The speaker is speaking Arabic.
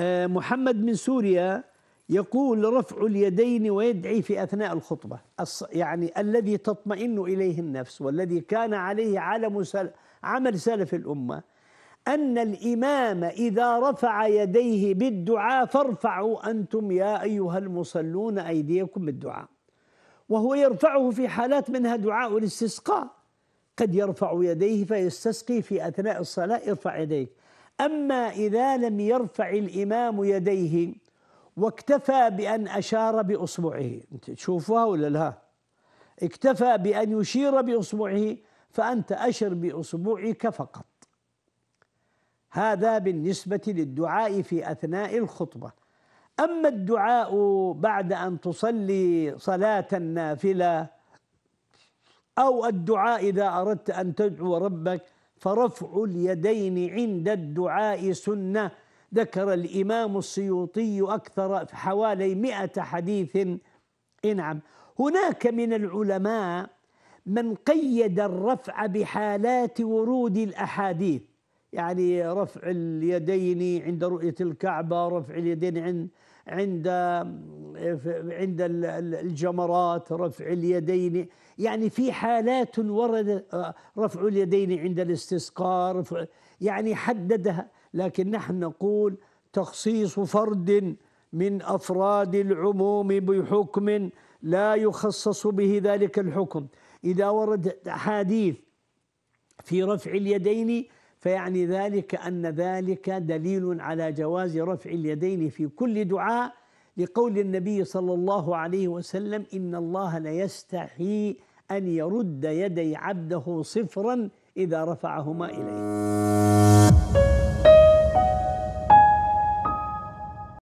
آه، محمد من سوريا يقول رفع اليدين ويدعي في أثناء الخطبة يعني الذي تطمئن إليه النفس والذي كان عليه عالم سل عمل سلف الأمة أن الإمام إذا رفع يديه بالدعاء فارفعوا أنتم يا أيها المصلون أيديكم بالدعاء وهو يرفعه في حالات منها دعاء الاستسقاء قد يرفع يديه فيستسقي في أثناء الصلاة ارفع يديك أما إذا لم يرفع الإمام يديه واكتفى بأن أشار بأصبعه تشوفها ولا لا اكتفى بأن يشير بأصبعه فأنت أشر بأصبعك فقط هذا بالنسبة للدعاء في أثناء الخطبة أما الدعاء بعد أن تصلي صلاة النافلة أو الدعاء إذا أردت أن تدعو ربك فرفع اليدين عند الدعاء سنة ذكر الإمام السيوطي أكثر حوالي مئة حديث إيه نعم هناك من العلماء من قيد الرفع بحالات ورود الأحاديث يعني رفع اليدين عند رؤية الكعبة رفع اليدين عند عند الجمرات رفع اليدين يعني في حالات ورد آه، رفع اليدين عند الاستسقاء رفع يعني حددها لكن نحن نقول تخصيص فرد من افراد العموم بحكم لا يخصص به ذلك الحكم اذا ورد احاديث في رفع اليدين فيعني ذلك ان ذلك دليل على جواز رفع اليدين في كل دعاء لقول النبي صلى الله عليه وسلم إن الله ليستحي أن يرد يدي عبده صفرا إذا رفعهما إليه